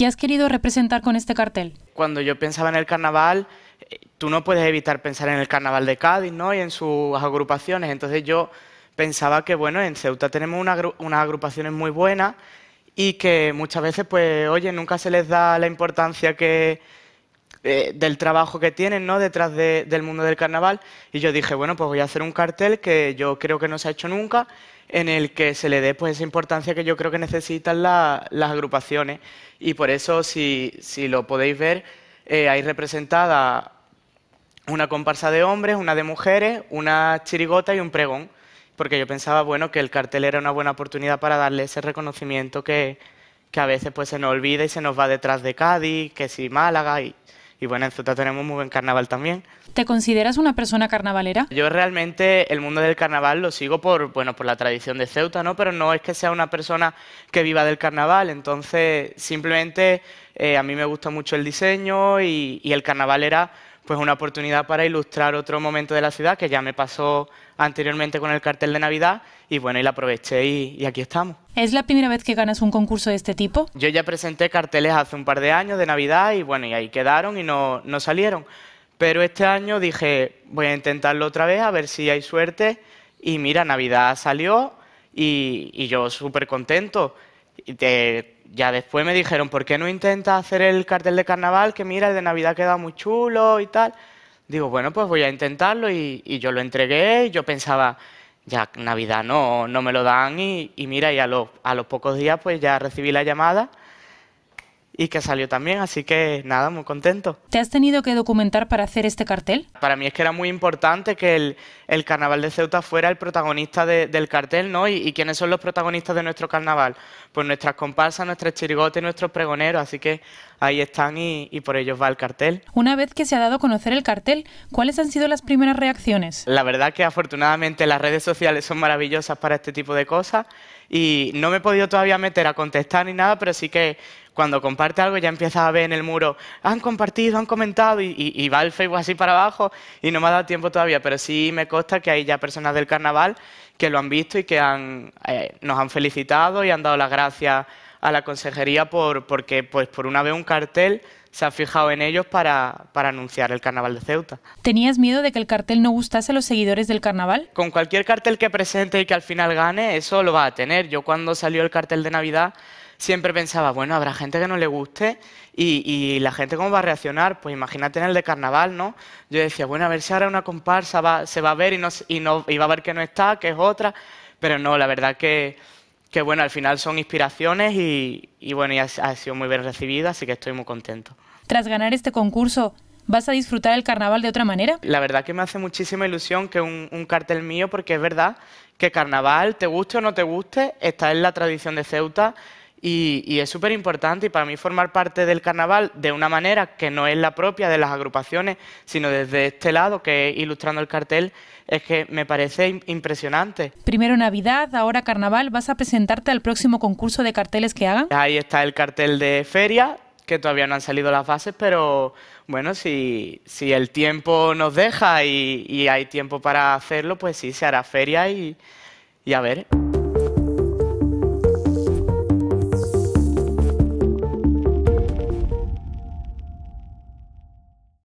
qué has querido representar con este cartel? Cuando yo pensaba en el carnaval, eh, tú no puedes evitar pensar en el carnaval de Cádiz ¿no? y en sus agrupaciones. Entonces yo pensaba que bueno, en Ceuta tenemos unas agrupaciones muy buenas y que muchas veces, pues, oye, nunca se les da la importancia que, eh, del trabajo que tienen ¿no? detrás del mundo del carnaval. Y yo dije, bueno, pues voy a hacer un cartel que yo creo que no se ha hecho nunca, en el que se le dé pues, esa importancia que yo creo que necesitan las agrupaciones. Y por eso, si, lo podéis ver, eh, hay representada una comparsa de hombres, una de mujeres, una chirigota y un pregón. Porque yo pensaba, bueno, que el cartel era una buena oportunidad para darle ese reconocimiento que, que a veces pues, se nos olvida y se nos va detrás de Cádiz, que si Málaga y y bueno, en Ceuta tenemos muy buen carnaval también. ¿Te consideras una persona carnavalera? Yo realmente el mundo del carnaval lo sigo por, bueno, por la tradición de Ceuta, ¿no? Pero no es que sea una persona que viva del carnaval, entonces simplemente eh, a mí me gusta mucho el diseño y, y el carnaval era pues una oportunidad para ilustrar otro momento de la ciudad que ya me pasó anteriormente con el cartel de Navidad y bueno, y la aproveché y, aquí estamos. ¿Es la primera vez que ganas un concurso de este tipo? Yo ya presenté carteles hace un par de años de Navidad y bueno, y ahí quedaron y no, salieron. Pero este año dije, voy a intentarlo otra vez a ver si hay suerte y mira, Navidad salió y, yo súper contento. de ya después me dijeron, ¿por qué no intentas hacer el cartel de carnaval? Que mira, el de Navidad queda muy chulo y tal. Digo, bueno, pues voy a intentarlo y, yo lo entregué y yo pensaba, ya Navidad no, no me lo dan y, y mira, y a los, a los pocos días pues ya recibí la llamada y que salió también, así que nada, muy contento. ¿Te has tenido que documentar para hacer este cartel? Para mí es que era muy importante que el, carnaval de Ceuta fuera el protagonista del cartel, ¿no? Y, quiénes son los protagonistas de nuestro carnaval? Pues nuestras comparsas, nuestros chirigotes, nuestros pregoneros, así que ahí están y, y por ellos va el cartel. Una vez que se ha dado a conocer el cartel, ¿cuáles han sido las primeras reacciones? La verdad que afortunadamente las redes sociales son maravillosas para este tipo de cosas y no me he podido todavía meter a contestar ni nada, pero sí que cuando comparte algo ya empieza a ver en el muro, han compartido, han comentado, y, va el Facebook así para abajo, y no me ha dado tiempo todavía, pero sí me consta que hay ya personas del carnaval que lo han visto y que han, eh, nos han felicitado y han dado las gracias a la consejería por, porque pues, por una vez un cartel se ha fijado en ellos para, para, anunciar el carnaval de Ceuta. ¿Tenías miedo de que el cartel no gustase a los seguidores del carnaval? Con cualquier cartel que presente y que al final gane, eso lo va a tener. Yo cuando salió el cartel de Navidad siempre pensaba, bueno, habrá gente que no le guste y, la gente cómo va a reaccionar. Pues imagínate en el de carnaval, ¿no? Yo decía, bueno, a ver si ahora una comparsa va, se va a ver y, no, y, no, y va a ver que no está, que es otra. Pero no, la verdad que que bueno, al final son inspiraciones y, bueno, y ha, sido muy bien recibida, así que estoy muy contento. Tras ganar este concurso, ¿Vas a disfrutar el carnaval de otra manera? La verdad que me hace muchísima ilusión que un, un, cartel mío, porque es verdad que carnaval, te guste o no te guste, está en la tradición de Ceuta, y, es súper importante y para mí formar parte del carnaval de una manera que no es la propia de las agrupaciones, sino desde este lado que ilustrando el cartel, es que me parece impresionante. Primero Navidad, ahora carnaval, ¿vas a presentarte al próximo concurso de carteles que hagan? Ahí está el cartel de feria, que todavía no han salido las bases, pero bueno, si, si el tiempo nos deja y, hay tiempo para hacerlo, pues sí, se hará feria y, y a ver.